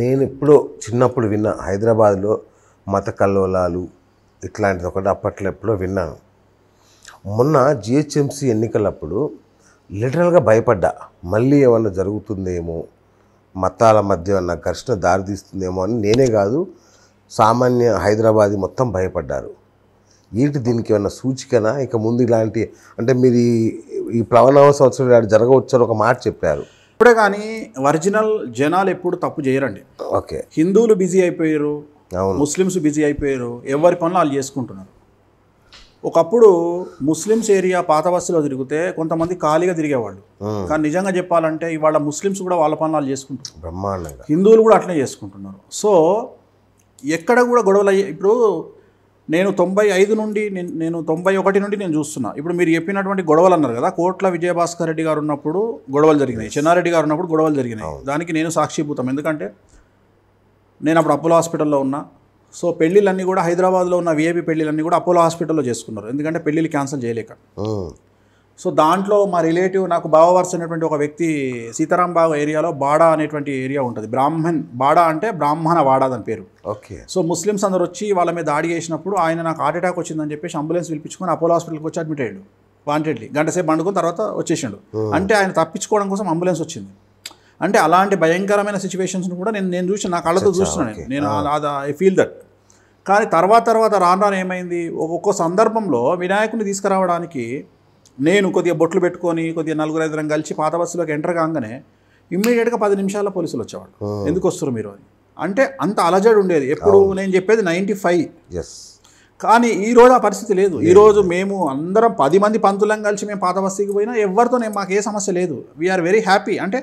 నేను ఎప్పుడో చిన్నప్పుడు విన్నా హైదరాబాద్లో మత కల్లోలాలు ఇట్లాంటిది ఒకటి అప్పట్లో ఎప్పుడో విన్నాను మొన్న జిహెచ్ఎంసీ ఎన్నికలప్పుడు లిటరల్గా భయపడ్డా మళ్ళీ ఏమన్నా జరుగుతుందేమో మతాల మధ్య ఏమన్నా ఘర్షణ దారితీస్తుందేమో అని నేనే కాదు సామాన్య హైదరాబాదీ మొత్తం భయపడ్డారు ఏంటి దీనికి ఏమన్నా సూచికనా ఇక ముందు ఇలాంటి అంటే మీరు ఈ ప్లవనవ సంవత్సరం అని ఒక మాట చెప్పారు ఇప్పుడే కానీ ఒరిజినల్ జనాలు ఎప్పుడు తప్పు చేయరండి ఓకే హిందువులు బిజీ అయిపోయారు ముస్లిమ్స్ బిజీ అయిపోయారు ఎవరి పనులు వాళ్ళు చేసుకుంటున్నారు ఒకప్పుడు ముస్లిమ్స్ ఏరియా పాత బస్సులో తిరిగితే కొంతమంది ఖాళీగా తిరిగేవాళ్ళు కానీ నిజంగా చెప్పాలంటే ఇవాళ ముస్లిమ్స్ కూడా వాళ్ళ పనులు వాళ్ళు చేసుకుంటున్నారు బ్రహ్మాండంగా హిందువులు కూడా అట్లనే చేసుకుంటున్నారు సో ఎక్కడ కూడా గొడవలు ఇప్పుడు నేను తొంభై ఐదు నుండి నేను తొంభై ఒకటి నుండి నేను చూస్తున్నా ఇప్పుడు మీరు చెప్పినటువంటి గొడవలు అన్నారు కదా కోట్ల విజయభాస్కర్ రెడ్డి గారు ఉన్నప్పుడు గొడవలు జరిగినాయి చెన్నారెడ్డి గారు ఉన్నప్పుడు గొడవలు జరిగినాయి దానికి నేను సాక్షిభూతం ఎందుకంటే నేను అప్పుడు అపోలో హాస్పిటల్లో ఉన్నా సో పెళ్ళిళ్ళన్నీ కూడా హైదరాబాద్లో ఉన్న విఐపి పెళ్ళిళ్ళన్నీ కూడా అపోలో హాస్పిటల్లో చేసుకున్నారు ఎందుకంటే పెళ్ళిళ్ళు క్యాన్సిల్ చేయలేక సో దాంట్లో మా రిలేటివ్ నాకు బావవర్స్ అనేటువంటి ఒక వ్యక్తి సీతారాం బావ ఏరియాలో బాడా అనేటువంటి ఏరియా ఉంటుంది బ్రాహ్మణ్ బాడా అంటే బ్రాహ్మణ వాడా దాని పేరు ఓకే సో ముస్లిమ్స్ అందరు వచ్చి వాళ్ళ మీద దాడి చేసినప్పుడు ఆయన నాకు హార్ట్ అటాక్ వచ్చిందని చెప్పేసి అంబులెన్స్ పిలిపించుకొని అపోలో హాస్పిటల్కి వచ్చి అడ్మిట్ అయ్యాడు వాంటెడ్లీ గంట సేపు పండుకుని తర్వాత వచ్చేసాడు అంటే ఆయన తప్పించుకోవడం కోసం అంబులెన్స్ వచ్చింది అంటే అలాంటి భయంకరమైన సిచ్యువేషన్స్ని కూడా నేను నేను చూసి నా కళ్ళతో చూస్తున్నాను నేను ఐ ఫీల్ దట్ కానీ తర్వాత తర్వాత రాను రాను ఏమైంది ఒక్కొక్క సందర్భంలో వినాయకుని తీసుకురావడానికి నేను కొద్దిగా బొట్లు పెట్టుకొని కొద్దిగా నలుగురు రంగు కలిసి పాత బస్సులోకి ఎంటర్ కాగానే ఇమ్మీడియట్గా పది నిమిషాల్లో పోలీసులు వచ్చేవాళ్ళు ఎందుకు వస్తారు మీరు అని అంటే అంత అలజడి ఉండేది ఎప్పుడు నేను చెప్పేది నైంటీ ఫైవ్ ఎస్ కానీ ఈరోజు ఆ పరిస్థితి లేదు ఈరోజు మేము అందరం పది మంది పంతులం కలిసి మేము పాత బస్తీకి పోయినా ఎవరితో మాకు ఏ సమస్య లేదు వీఆర్ వెరీ హ్యాపీ అంటే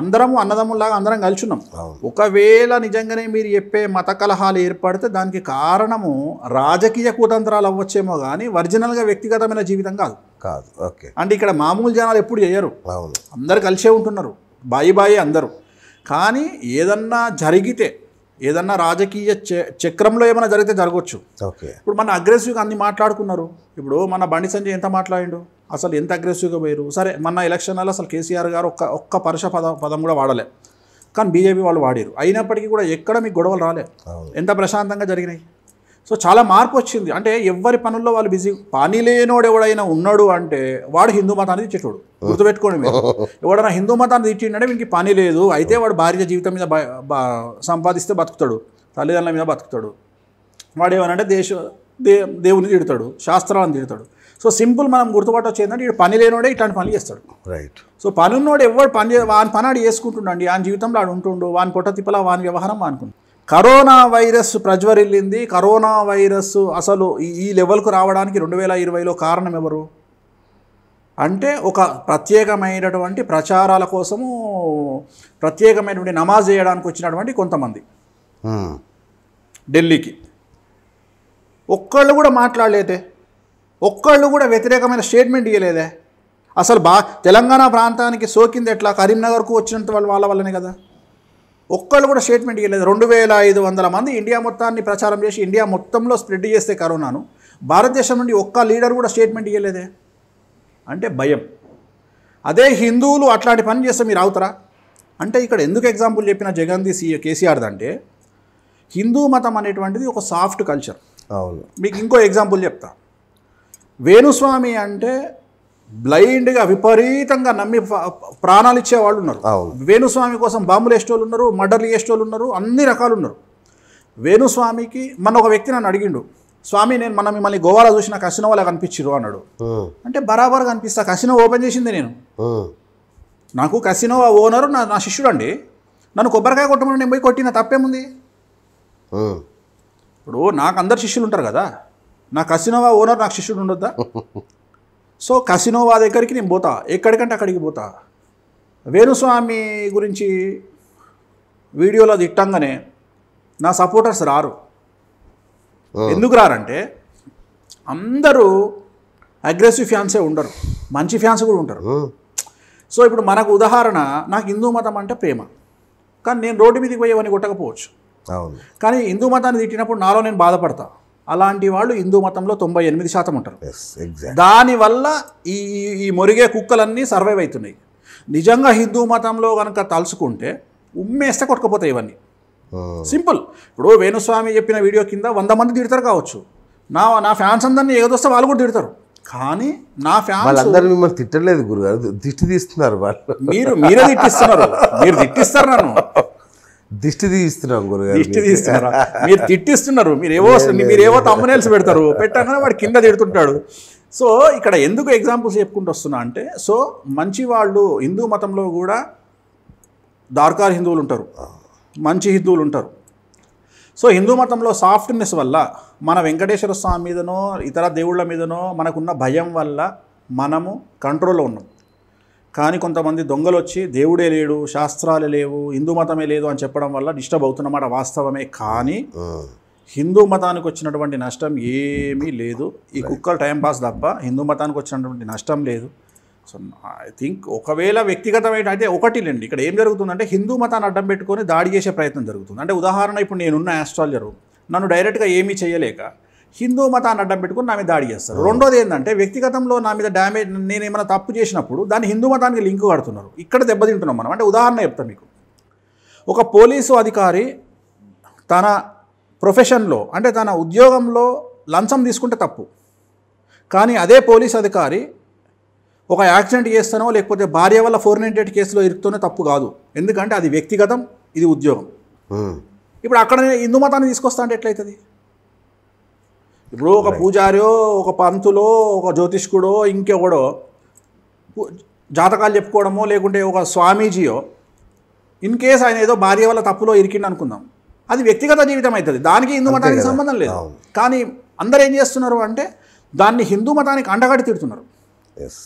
అందరము అన్నదమ్ములాగా అందరం కలిసి ఉన్నాం ఒకవేళ నిజంగానే మీరు చెప్పే మత కలహాలు ఏర్పడితే దానికి కారణము రాజకీయ కుతంత్రాలు అవ్వచ్చేమో కానీ ఒరిజినల్గా వ్యక్తిగతమైన జీవితం కాదు కాదు ఓకే అంటే ఇక్కడ మామూలు జనాలు ఎప్పుడు చేయరు అందరు కలిసే ఉంటున్నారు బాయి బాయి అందరూ కానీ ఏదన్నా జరిగితే ఏదన్నా రాజకీయ చక్రంలో ఏమైనా జరిగితే జరగవచ్చు ఓకే ఇప్పుడు మన అగ్రెసివ్గా అన్ని మాట్లాడుకున్నారు ఇప్పుడు మన బండి సంజయ్ ఎంత మాట్లాడిండు అసలు ఎంత అగ్రెసివ్గా పోయారు సరే మన ఎలక్షన్లో అసలు కేసీఆర్ గారు ఒక్క ఒక్క పరుష పద పదం కూడా వాడలే కానీ బీజేపీ వాళ్ళు వాడారు అయినప్పటికీ కూడా ఎక్కడ మీకు గొడవలు రాలే ఎంత ప్రశాంతంగా జరిగినాయి సో చాలా మార్పు వచ్చింది అంటే ఎవరి పనుల్లో వాళ్ళు బిజీ పని లేనోడు ఎవడైనా ఉన్నాడు అంటే వాడు హిందూ మతాన్ని తీర్చేటోడు గుర్తుపెట్టుకోండి మీరు ఎవడైనా హిందూ మతాన్ని తీర్చిండే వీనికి పని లేదు అయితే వాడు భార్య జీవితం మీద సంపాదిస్తే బతుకుతాడు తల్లిదండ్రుల మీద బతుకుతాడు వాడు ఏమనంటే దేశ దే దేవుని తిడతాడు శాస్త్రాలను తిడతాడు సో సింపుల్ మనం గుర్తుపాటు వచ్చేదంటే ఇటు పని లేనోడే ఇట్లాంటి పనులు చేస్తాడు రైట్ సో పని ఉన్నోడు ఎవడు పని వాని పని ఆడు చేసుకుంటుండండి ఆయన జీవితంలో ఆడు ఉంటుండు వాని పొట్ట తిప్పల వాని వ్యవహారం అనుకుంటుంది కరోనా వైరస్ ప్రజ్వరిల్లింది కరోనా వైరస్ అసలు ఈ లెవెల్కు రావడానికి రెండు వేల ఇరవైలో కారణం ఎవరు అంటే ఒక ప్రత్యేకమైనటువంటి ప్రచారాల కోసము ప్రత్యేకమైనటువంటి నమాజ్ చేయడానికి వచ్చినటువంటి కొంతమంది hmm. ఢిల్లీకి ఒక్కళ్ళు కూడా మాట్లాడలేతే ఒక్కళ్ళు కూడా వ్యతిరేకమైన స్టేట్మెంట్ ఇవ్వలేదే అసలు బా తెలంగాణ ప్రాంతానికి సోకింది ఎట్లా కరీంనగర్కు వచ్చినంత వాళ్ళ వాళ్ళ వల్లనే కదా ఒక్కళ్ళు కూడా స్టేట్మెంట్ ఇవ్వలేదు రెండు వేల ఐదు వందల మంది ఇండియా మొత్తాన్ని ప్రచారం చేసి ఇండియా మొత్తంలో స్ప్రెడ్ చేస్తే కరోనాను భారతదేశం నుండి ఒక్క లీడర్ కూడా స్టేట్మెంట్ ఇవ్వలేదే అంటే భయం అదే హిందువులు అట్లాంటి పని చేస్తే మీరు అవుతారా అంటే ఇక్కడ ఎందుకు ఎగ్జాంపుల్ చెప్పిన జగన్ది సి కేసీఆర్దంటే హిందూ మతం అనేటువంటిది ఒక సాఫ్ట్ కల్చర్ అవును మీకు ఇంకో ఎగ్జాంపుల్ చెప్తాను వేణుస్వామి అంటే బ్లైండ్గా విపరీతంగా నమ్మి ప్రాణాలు ఇచ్చేవాళ్ళు ఉన్నారు వేణుస్వామి కోసం బాంబులు వేసేటోళ్ళు ఉన్నారు మర్డర్లు వేసేటోళ్ళు ఉన్నారు అన్ని రకాలు ఉన్నారు వేణుస్వామికి మన ఒక వ్యక్తి నన్ను అడిగిండు స్వామి నేను మన మిమ్మల్ని గోవాలో చూసిన కసినో వాళ్ళకి కనిపించిరు అన్నాడు అంటే బరాబర్ కనిపిస్తా కసినో ఓపెన్ చేసింది నేను నాకు కసినో ఓనరు నా నా శిష్యుడు అండి నన్ను కొబ్బరికాయ కొట్టమని నేను పోయి కొట్టిన తప్పేముంది ఇప్పుడు నాకు అందరు శిష్యులు ఉంటారు కదా నా కసినోవా ఓనర్ నాకు శిష్యుడు ఉండొద్దా సో కసినోవా దగ్గరికి నేను పోతా ఎక్కడికంటే అక్కడికి పోతా వేణుస్వామి గురించి వీడియోలో తిట్టంగానే నా సపోర్టర్స్ రారు ఎందుకు రారంటే అందరూ అగ్రెసివ్ ఫ్యాన్సే ఉండరు మంచి ఫ్యాన్స్ కూడా ఉంటారు సో ఇప్పుడు మనకు ఉదాహరణ నాకు హిందూ మతం అంటే ప్రేమ కానీ నేను రోడ్డు మీదకి పోయేవని కొట్టకపోవచ్చు కానీ హిందూ మతాన్ని తిట్టినప్పుడు నాలో నేను బాధపడతా అలాంటి వాళ్ళు హిందూ మతంలో తొంభై ఎనిమిది శాతం ఉంటారు దానివల్ల ఈ ఈ మొరిగే కుక్కలన్నీ సర్వైవ్ అవుతున్నాయి నిజంగా హిందూ మతంలో కనుక తలుచుకుంటే ఉమ్మేస్తే కొట్టుకుపోతాయి ఇవన్నీ సింపుల్ ఇప్పుడు వేణుస్వామి చెప్పిన వీడియో కింద వంద మంది తిడతారు కావచ్చు నా నా ఫ్యాన్స్ అందరినీ ఏదొస్తే వాళ్ళు కూడా తిడతారు కానీ నా ఫ్యాన్స్ మిమ్మల్ని తిట్టలేదు గురుగారు దిష్టి తీస్తున్నారు వాళ్ళు మీరు మీరే తిట్టిస్తున్నారు మీరు తిట్టిస్తారు నన్ను దిష్టి తీస్తున్నాం గురు దిష్టి తీస్తున్నారు మీరు తిట్టిస్తున్నారు మీరు ఏవో మీరు ఏవో తమ్మనేల్స్ పెడతారు పెట్టగానే వాడు కింద తిడుతుంటాడు సో ఇక్కడ ఎందుకు ఎగ్జాంపుల్స్ చెప్పుకుంటూ వస్తున్నా అంటే సో మంచి వాళ్ళు హిందూ మతంలో కూడా దార్కార్ హిందువులు ఉంటారు మంచి హిందువులు ఉంటారు సో హిందూ మతంలో సాఫ్ట్నెస్ వల్ల మన వెంకటేశ్వర స్వామి మీదనో ఇతర దేవుళ్ళ మీదనో మనకున్న భయం వల్ల మనము కంట్రోల్లో ఉన్నాం కానీ కొంతమంది దొంగలు వచ్చి దేవుడే లేడు శాస్త్రాలు లేవు హిందూ మతమే లేదు అని చెప్పడం వల్ల డిస్టర్బ్ అవుతున్నమాట వాస్తవమే కానీ హిందూ మతానికి వచ్చినటువంటి నష్టం ఏమీ లేదు ఈ కుక్కలు టైంపాస్ తప్ప హిందూ మతానికి వచ్చినటువంటి నష్టం లేదు సో ఐ థింక్ ఒకవేళ వ్యక్తిగతమైన అయితే ఒకటి లేండి ఇక్కడ ఏం జరుగుతుందంటే హిందూ మతాన్ని అడ్డం పెట్టుకొని దాడి చేసే ప్రయత్నం జరుగుతుంది అంటే ఉదాహరణ ఇప్పుడు నేనున్న ఆస్ట్రాలజరు నన్ను డైరెక్ట్గా ఏమీ చేయలేక హిందూ మతాన్ని అడ్డం పెట్టుకుని నా మీద దాడి చేస్తారు రెండోది ఏంటంటే వ్యక్తిగతంలో నా మీద డ్యామేజ్ నేను ఏమైనా తప్పు చేసినప్పుడు దాన్ని హిందూ మతానికి లింక్ కడుతున్నారు ఇక్కడ దెబ్బతింటున్నాం మనం అంటే ఉదాహరణ చెప్తాను మీకు ఒక పోలీసు అధికారి తన ప్రొఫెషన్లో అంటే తన ఉద్యోగంలో లంచం తీసుకుంటే తప్పు కానీ అదే పోలీస్ అధికారి ఒక యాక్సిడెంట్ చేస్తానో లేకపోతే భార్య వల్ల ఫోర్ నైంటీ కేసులో ఇరుకుతూనే తప్పు కాదు ఎందుకంటే అది వ్యక్తిగతం ఇది ఉద్యోగం ఇప్పుడు అక్కడ హిందూ మతాన్ని తీసుకొస్తా అంటే ఎట్లయితుంది ఇప్పుడు ఒక పూజారియో ఒక పంతులో ఒక జ్యోతిష్కుడో ఇంకెవడో జాతకాలు చెప్పుకోవడమో లేకుంటే ఒక స్వామీజీయో ఇన్ కేస్ ఆయన ఏదో భార్య వల్ల తప్పులో ఇరికిండి అనుకుందాం అది వ్యక్తిగత జీవితం అవుతుంది దానికి హిందూ మతానికి సంబంధం లేదు కానీ అందరు ఏం చేస్తున్నారు అంటే దాన్ని హిందూ మతానికి అండగడి తిడుతున్నారు ఎస్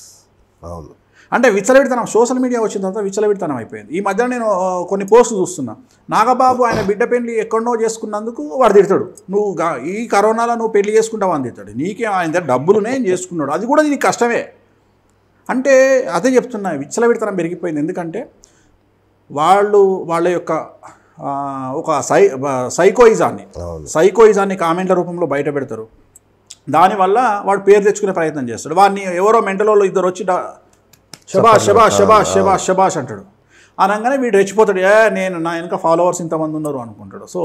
అవును అంటే విచ్చలవిడితనం సోషల్ మీడియా వచ్చిన తర్వాత విచ్చలవిడితనం అయిపోయింది ఈ మధ్యన నేను కొన్ని పోస్టులు చూస్తున్నా నాగబాబు ఆయన బిడ్డ పెళ్లి ఎక్కడో చేసుకున్నందుకు వాడు తిడతాడు నువ్వు ఈ కరోనాలో నువ్వు పెళ్లి చేసుకుంటావు అని తిడతాడు నీకే ఆయన దగ్గర నేను చేసుకున్నాడు అది కూడా నీకు కష్టమే అంటే అదే చెప్తున్నా విచ్చలవిడితనం పెరిగిపోయింది ఎందుకంటే వాళ్ళు వాళ్ళ యొక్క ఒక సై సైకోయిజాన్ని సైకోయిజాన్ని కామెంట్ల రూపంలో బయట పెడతారు దానివల్ల వాడు పేరు తెచ్చుకునే ప్రయత్నం చేస్తాడు వాడిని ఎవరో మెంటలో ఇద్దరు వచ్చి శబాష్ శబాష్ శబాష్ శబాష్ శబాష్ అంటాడు అనగానే వీడు రెచ్చిపోతాడు ఏ నేను నా వెనక ఫాలోవర్స్ ఇంతమంది ఉన్నారు అనుకుంటాడు సో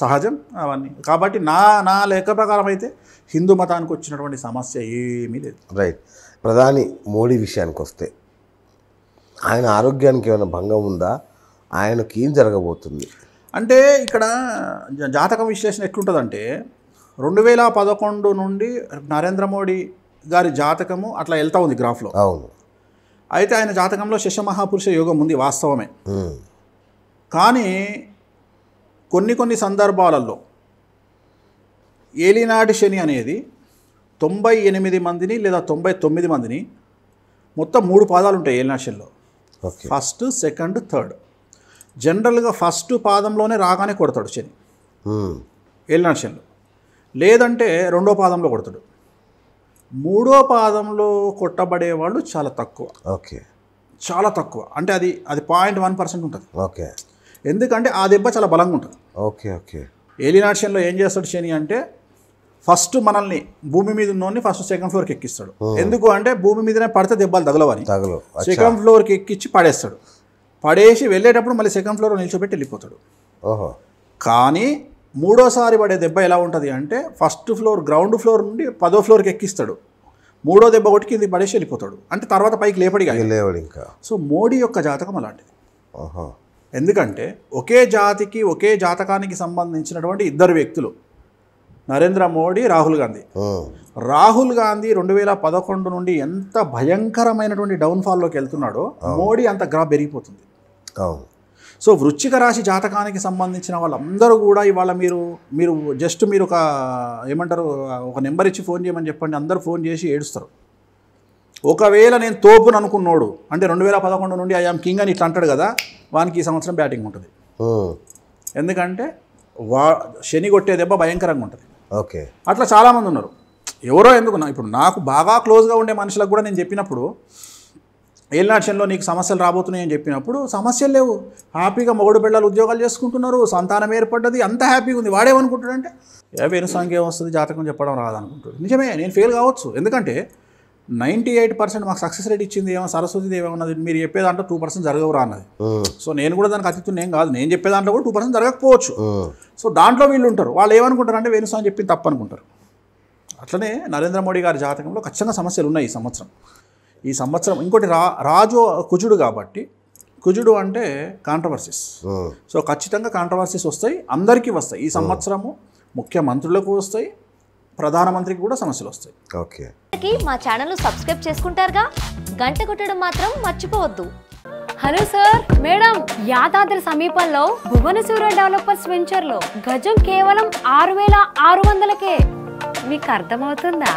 సహజం అవన్నీ కాబట్టి నా నా లేఖ ప్రకారం అయితే హిందూ మతానికి వచ్చినటువంటి సమస్య ఏమీ లేదు రైట్ ప్రధాని మోడీ విషయానికి వస్తే ఆయన ఆరోగ్యానికి ఏమైనా భంగం ఉందా ఆయనకి ఏం జరగబోతుంది అంటే ఇక్కడ జాతకం విశ్లేషణ ఎట్లుంటుందంటే రెండు వేల పదకొండు నుండి నరేంద్ర మోడీ గారి జాతకము అట్లా వెళ్తూ ఉంది గ్రాఫ్లో అవును అయితే ఆయన జాతకంలో శశమహాపురుష యోగం ఉంది వాస్తవమే కానీ కొన్ని కొన్ని సందర్భాలలో ఏలినాటి శని అనేది తొంభై ఎనిమిది మందిని లేదా తొంభై తొమ్మిది మందిని మొత్తం మూడు పాదాలు ఉంటాయి ఏలినాటి శనిలో ఫస్ట్ సెకండ్ థర్డ్ జనరల్గా ఫస్ట్ పాదంలోనే రాగానే కొడతాడు శని ఏలినాటి శనిలో లేదంటే రెండో పాదంలో కొడతాడు మూడో పాదంలో కొట్టబడే వాళ్ళు చాలా తక్కువ ఓకే చాలా తక్కువ అంటే అది అది పాయింట్ వన్ పర్సెంట్ ఉంటుంది ఓకే ఎందుకంటే ఆ దెబ్బ చాలా బలంగా ఉంటుంది ఓకే ఓకే ఏలినాట్ శనిలో ఏం చేస్తాడు శని అంటే ఫస్ట్ మనల్ని భూమి మీద ఉన్నోని ఫస్ట్ సెకండ్ ఫ్లోర్కి ఎక్కిస్తాడు ఎందుకు అంటే భూమి మీదనే పడితే దెబ్బలు తగలవని తగలవు సెకండ్ ఫ్లోర్కి ఎక్కించి పడేస్తాడు పడేసి వెళ్ళేటప్పుడు మళ్ళీ సెకండ్ ఫ్లోర్ నిల్చోబెట్టి వెళ్ళిపోతాడు ఓహో కానీ మూడోసారి పడే దెబ్బ ఎలా ఉంటుంది అంటే ఫస్ట్ ఫ్లోర్ గ్రౌండ్ ఫ్లోర్ నుండి పదో ఫ్లోర్కి ఎక్కిస్తాడు మూడో దెబ్బ ఒకటి కింద పడేసి వెళ్ళిపోతాడు అంటే తర్వాత పైకి లేపడి లేవడు ఇంకా సో మోడీ యొక్క జాతకం అలాంటిది ఎందుకంటే ఒకే జాతికి ఒకే జాతకానికి సంబంధించినటువంటి ఇద్దరు వ్యక్తులు నరేంద్ర మోడీ రాహుల్ గాంధీ రాహుల్ గాంధీ రెండు వేల పదకొండు నుండి ఎంత భయంకరమైనటువంటి డౌన్ఫాల్లోకి వెళ్తున్నాడో మోడీ అంత గ్రా పెరిగిపోతుంది సో వృశ్చిక రాశి జాతకానికి సంబంధించిన వాళ్ళందరూ కూడా ఇవాళ మీరు మీరు జస్ట్ మీరు ఒక ఏమంటారు ఒక నెంబర్ ఇచ్చి ఫోన్ చేయమని చెప్పండి అందరూ ఫోన్ చేసి ఏడుస్తారు ఒకవేళ నేను తోపును అనుకున్నాడు అంటే రెండు వేల పదకొండు నుండి ఐఆమ్ కింగ్ అని ఇట్లా అంటాడు కదా వానికి ఈ సంవత్సరం బ్యాటింగ్ ఉంటుంది ఎందుకంటే వా శని కొట్టే దెబ్బ భయంకరంగా ఉంటుంది ఓకే అట్లా చాలామంది ఉన్నారు ఎవరో ఎందుకు ఇప్పుడు నాకు బాగా క్లోజ్గా ఉండే మనుషులకు కూడా నేను చెప్పినప్పుడు ఏళ్ళనాక్షన్లో నీకు సమస్యలు రాబోతున్నాయని చెప్పినప్పుడు సమస్యలు లేవు హ్యాపీగా మొగుడు పిల్లలు ఉద్యోగాలు చేసుకుంటున్నారు సంతానం ఏర్పడ్డది అంత హ్యాపీగా ఉంది వాడేమనుకుంటాడంటే వేణు సంఖ్య వస్తుంది జాతకం చెప్పడం రాదనుకుంటాడు నిజమే నేను ఫెయిల్ కావచ్చు ఎందుకంటే నైంటీ ఎయిట్ పర్సెంట్ మాకు సక్సెస్ రేట్ ఇచ్చింది ఏమో సరస్వతి ఏమన్నది మీరు చెప్పేదాంట్లో టూ పర్సెంట్ జరగవురా అన్నది సో నేను కూడా దానికి అతిథులు ఏం కాదు నేను చెప్పే దాంట్లో కూడా టూ పర్సెంట్ జరగకపోవచ్చు సో దాంట్లో వీళ్ళు ఉంటారు వాళ్ళు ఏమనుకుంటారు అంటే వేణుస్వామి చెప్పి తప్పనుకుంటారు అట్లనే నరేంద్ర మోడీ గారి జాతకంలో ఖచ్చితంగా సమస్యలు ఉన్నాయి ఈ సంవత్సరం ఈ సంవత్సరం ఇంకోటి రా రాజు కుజుడు కాబట్టి కుజుడు అంటే కాంట్రవర్సీస్ సో ఖచ్చితంగా కాంట్రవర్సీస్ వస్తాయి అందరికీ వస్తాయి ఈ సంవత్సరము ముఖ్యమంత్రులకు వస్తాయి ప్రధానమంత్రికి కూడా సమస్యలు వస్తాయి ఓకే మా ఛానల్ సబ్స్క్రైబ్ చేసుకుంటారుగా గంట కొట్టడం మాత్రం మర్చిపోవద్దు హలో సార్ మేడం యాదాద్రి సమీపంలో భువనసూర్య డెవలపర్స్ వెంచర్లో గజం కేవలం ఆరు వేల ఆరు వందలకే మీకు అర్థమవుతుందా